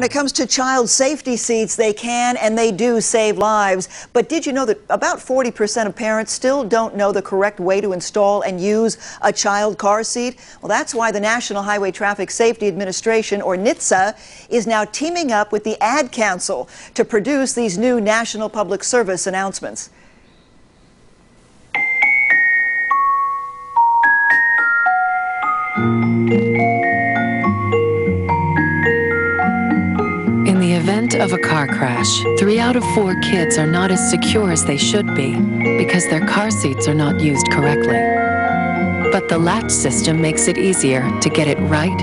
When it comes to child safety seats, they can and they do save lives. But did you know that about 40% of parents still don't know the correct way to install and use a child car seat? Well, that's why the National Highway Traffic Safety Administration, or NHTSA, is now teaming up with the Ad Council to produce these new National Public Service announcements. event of a car crash, three out of four kids are not as secure as they should be because their car seats are not used correctly. But the latch system makes it easier to get it right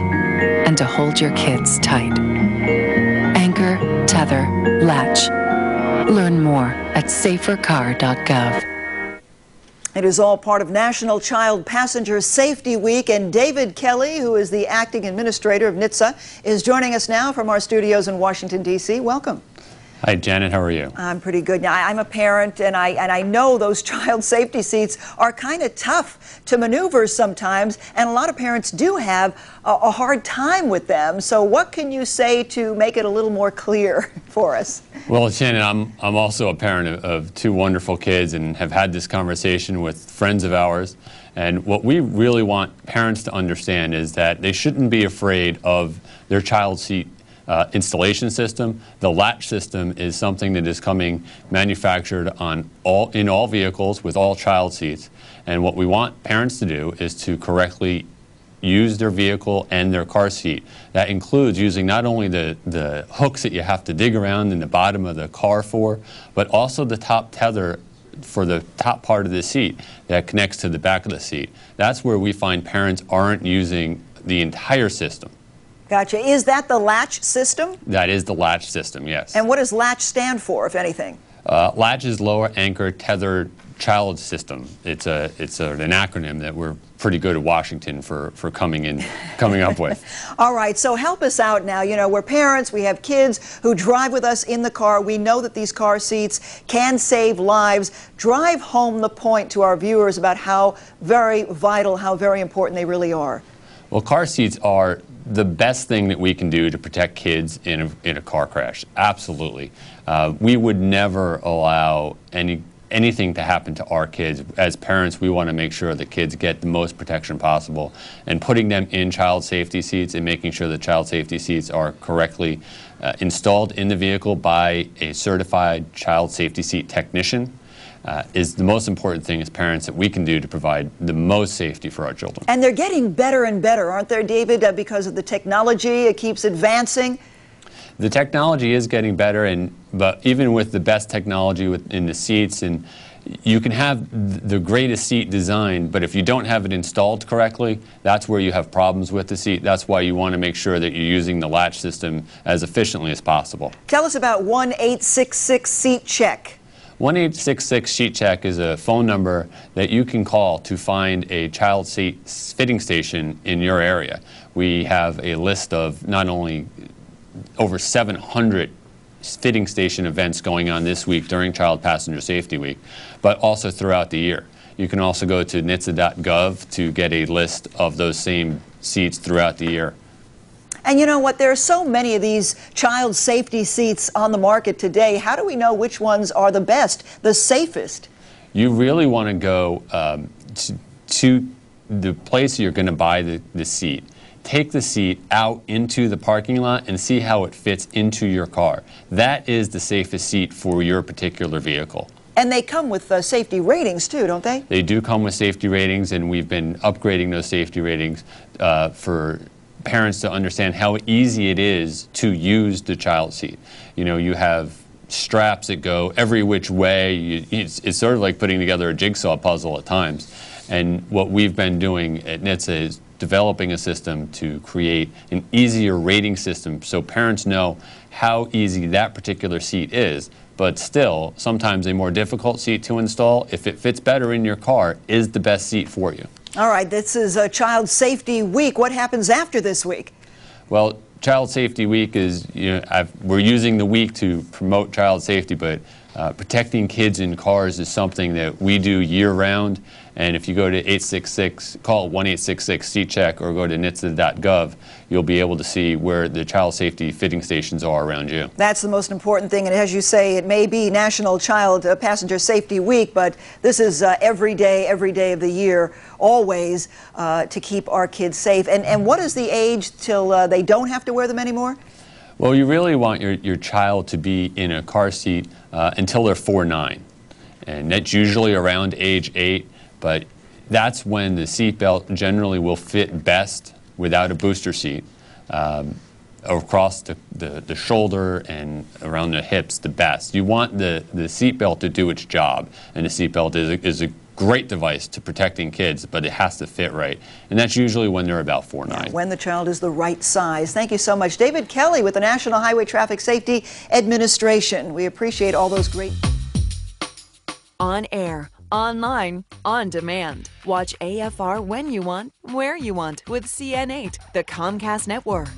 and to hold your kids tight. Anchor, tether, latch. Learn more at safercar.gov. It is all part of National Child Passenger Safety Week, and David Kelly, who is the acting administrator of NHTSA, is joining us now from our studios in Washington, D.C. Welcome. Hi, Janet. How are you? I'm pretty good. Now, I'm a parent, and I and I know those child safety seats are kind of tough to maneuver sometimes, and a lot of parents do have a, a, hard time with them. So, what can you say to make it a little more clear for us? Well, Janet, I'm I'm also a parent of, of two wonderful kids, and have had this conversation with friends of ours. And what we really want parents to understand is that they shouldn't be afraid of their child seat uh, installation system. The latch system is something that is coming manufactured on all, in all vehicles with all child seats. And what we want parents to do is to correctly use their vehicle and their car seat. That includes using not only the, the hooks that you have to dig around in the bottom of the car for, but also the top tether for the top part of the seat that connects to the back of the seat. That's where we find parents aren't using the entire system. Gotcha. Is that the latch system? That is the latch system, yes. And what does latch stand for, if anything? Uh, latch is lower anchor tether child system. It's a it's a, an acronym that we're pretty good at Washington for for coming in coming up with. All right, so help us out now. You know, we're parents, we have kids who drive with us in the car. We know that these car seats can save lives. Drive home the point to our viewers about how very vital, how very important they really are. Well, car seats are the best thing that we can do to protect kids in a, in a car crash. Absolutely. Uh, we would never allow any anything to happen to our kids. As parents, we want to make sure the kids get the most protection possible. And putting them in child safety seats and making sure the child safety seats are correctly uh, installed in the vehicle by a certified child safety seat technician uh, is the most important thing as parents that we can do to provide the most safety for our children. And they're getting better and better, aren't they, David? Uh, because of the technology, it keeps advancing. The technology is getting better, and but even with the best technology with, in the seats and you can have the greatest seat design, but if you don't have it installed correctly, that's where you have problems with the seat. That's why you want to make sure that you're using the latch system as efficiently as possible. Tell us about 1866 Seat Check. One eight six six Sheet Check is a phone number that you can call to find a child seat fitting station in your area. We have a list of not only over 700 fitting station events going on this week during Child Passenger Safety Week, but also throughout the year. You can also go to NHTSA.gov to get a list of those same seats throughout the year. And you know what? There are so many of these child safety seats on the market today. How do we know which ones are the best, the safest? You really want to go um, to, to, the place you're going to buy the, the seat take the seat out into the parking lot and see how it fits into your car. That is the safest seat for your particular vehicle. And they come with uh, safety ratings too, don't they? They do come with safety ratings, and we've been upgrading those safety ratings uh, for parents to understand how easy it is to use the child seat. You know, you have straps that go every which way. You, it's, it's, sort of like putting together a jigsaw puzzle at times. And what we've been doing at NHTSA is developing a system to create an easier rating system so parents know how easy that particular seat is. But still, sometimes a more difficult seat to install, if it fits better in your car, is the best seat for you. All right, this is a Child Safety Week. What happens after this week? Well, Child Safety Week is, you know, I've, we're using the week to promote child safety, but uh, protecting kids in cars is something that we do year round. And if you go to 866, call 1866 Check, or go to NHTSA.gov, you'll be able to see where the child safety fitting stations are around you. That's the most important thing. And as you say, it may be National Child uh, Passenger Safety Week, but this is uh, every day, every day of the year, always uh, to keep our kids safe. And, and what is the age till uh, they don't have to wear them anymore? Well, you really want your, your child to be in a car seat uh, until they're four nine, and that's usually around age eight. But that's when the seatbelt generally will fit best without a booster seat. Um, across the, the, the, shoulder and around the hips the best. You want the, the seatbelt to do its job, and the seatbelt is a, is a great device to protecting kids, but it has to fit right. And that's usually when they're about 4'9". When the child is the right size. Thank you so much. David Kelly with the National Highway Traffic Safety Administration. We appreciate all those great... On air, online, on demand. Watch AFR when you want, where you want with CN8, the Comcast network.